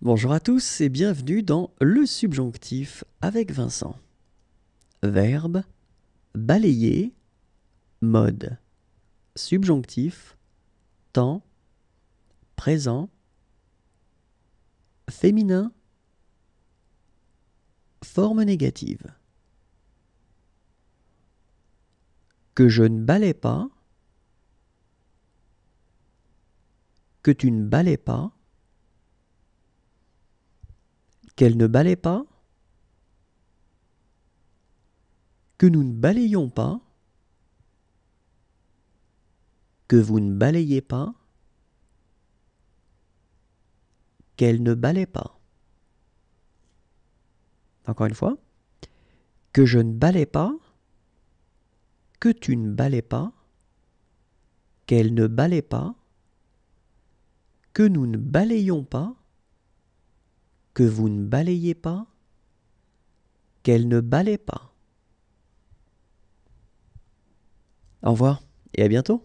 Bonjour à tous et bienvenue dans Le subjonctif avec Vincent. Verbe balayer, mode, subjonctif, temps, présent, féminin, forme négative. Que je ne balais pas, que tu ne balais pas, qu'elle ne balaye pas, que nous ne balayons pas, que vous ne balayez pas, qu'elle ne balaie pas. Encore une fois, que je ne balaye pas, que tu ne balais pas, qu'elle ne balait pas, que nous ne balayons pas, que vous ne balayez pas, qu'elle ne balaye pas. Au revoir et à bientôt.